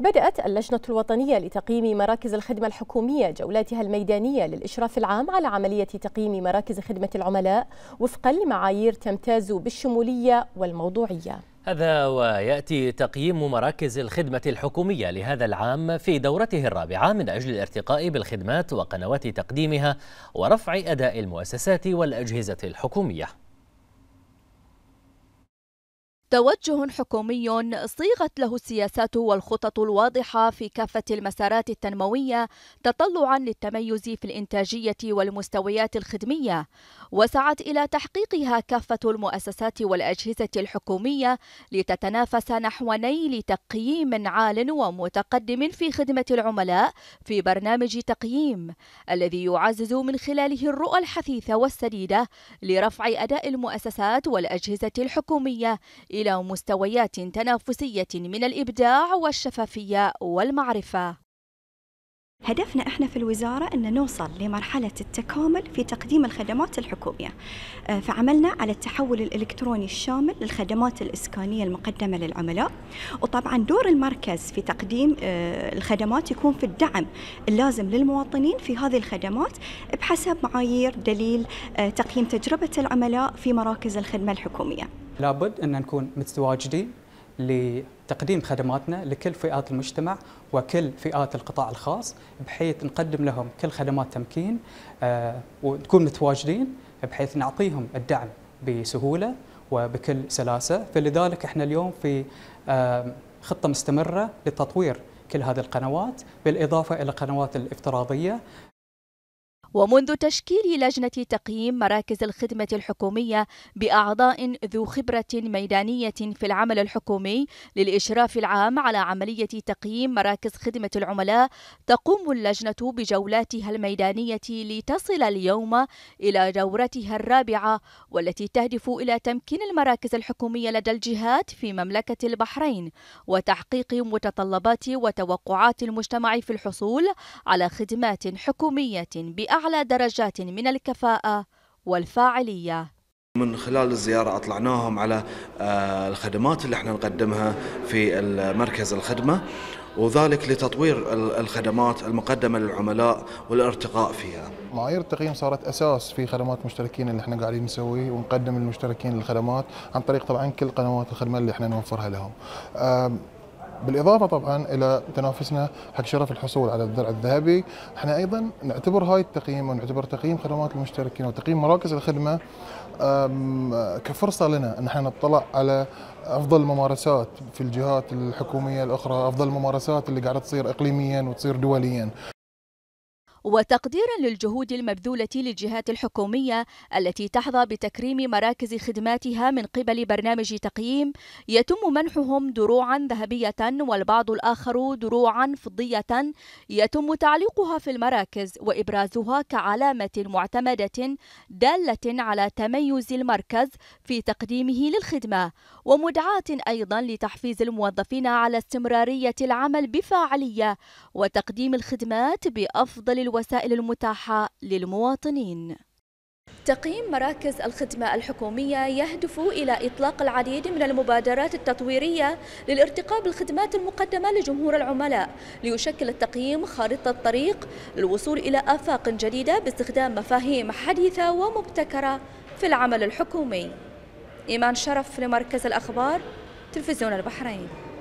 بدأت اللجنة الوطنية لتقييم مراكز الخدمة الحكومية جولاتها الميدانية للإشراف العام على عملية تقييم مراكز خدمة العملاء وفقا لمعايير تمتاز بالشمولية والموضوعية هذا ويأتي تقييم مراكز الخدمة الحكومية لهذا العام في دورته الرابعة من أجل الارتقاء بالخدمات وقنوات تقديمها ورفع أداء المؤسسات والأجهزة الحكومية توجه حكومي صيغت له السياسات والخطط الواضحة في كافة المسارات التنموية تطلعا للتميز في الإنتاجية والمستويات الخدمية وسعت إلى تحقيقها كافة المؤسسات والأجهزة الحكومية لتتنافس نحو نيل تقييم عال ومتقدم في خدمة العملاء في برنامج تقييم الذي يعزز من خلاله الرؤى الحثيثة والسديدة لرفع أداء المؤسسات والأجهزة الحكومية إلى مستويات تنافسية من الإبداع والشفافية والمعرفة هدفنا احنا في الوزاره ان نوصل لمرحله التكامل في تقديم الخدمات الحكوميه آه، فعملنا على التحول الالكتروني الشامل للخدمات الاسكانيه المقدمه للعملاء وطبعا دور المركز في تقديم آه، الخدمات يكون في الدعم اللازم للمواطنين في هذه الخدمات بحسب معايير دليل آه، تقييم تجربه العملاء في مراكز الخدمه الحكوميه لابد أن نكون متواجدين لتقديم خدماتنا لكل فئات المجتمع وكل فئات القطاع الخاص بحيث نقدم لهم كل خدمات تمكين آه، ونكون متواجدين بحيث نعطيهم الدعم بسهولة وبكل سلاسة فلذلك احنا اليوم في آه، خطة مستمرة لتطوير كل هذه القنوات بالإضافة إلى القنوات الافتراضية ومنذ تشكيل لجنة تقييم مراكز الخدمة الحكومية بأعضاء ذو خبرة ميدانية في العمل الحكومي للإشراف العام على عملية تقييم مراكز خدمة العملاء تقوم اللجنة بجولاتها الميدانية لتصل اليوم إلى دورتها الرابعة والتي تهدف إلى تمكين المراكز الحكومية لدى الجهات في مملكة البحرين وتحقيق متطلبات وتوقعات المجتمع في الحصول على خدمات حكومية بأعلى أعلى درجات من الكفاءة والفاعلية من خلال الزيارة أطلعناهم على آه، الخدمات اللي احنا نقدمها في مركز الخدمة وذلك لتطوير الخدمات المقدمة للعملاء والارتقاء فيها معايير التقييم صارت أساس في خدمات المشتركين اللي احنا قاعدين نسويه ونقدم للمشتركين الخدمات عن طريق طبعا كل قنوات الخدمة اللي احنا نوفرها لهم بالاضافه طبعا الى تنافسنا حق شرف الحصول على الدرع الذهبي، احنا ايضا نعتبر هاي التقييم ونعتبر تقييم خدمات المشتركين وتقييم مراكز الخدمه كفرصه لنا ان احنا نطلع على افضل الممارسات في الجهات الحكوميه الاخرى، افضل الممارسات اللي قاعده تصير اقليميا وتصير دوليا، وتقديرا للجهود المبذولة للجهات الحكومية التي تحظى بتكريم مراكز خدماتها من قبل برنامج تقييم يتم منحهم دروعا ذهبية والبعض الآخر دروعا فضية يتم تعليقها في المراكز وإبرازها كعلامة معتمدة دالة على تميز المركز في تقديمه للخدمة ومدعاة أيضا لتحفيز الموظفين على استمرارية العمل بفاعلية وتقديم الخدمات بأفضل الوسائل الوسائل المتاحة للمواطنين تقييم مراكز الخدمة الحكومية يهدف إلى إطلاق العديد من المبادرات التطويرية للارتقاء بالخدمات المقدمة لجمهور العملاء ليشكل التقييم خارطة طريق للوصول إلى آفاق جديدة باستخدام مفاهيم حديثة ومبتكرة في العمل الحكومي إيمان شرف لمركز الأخبار تلفزيون البحرين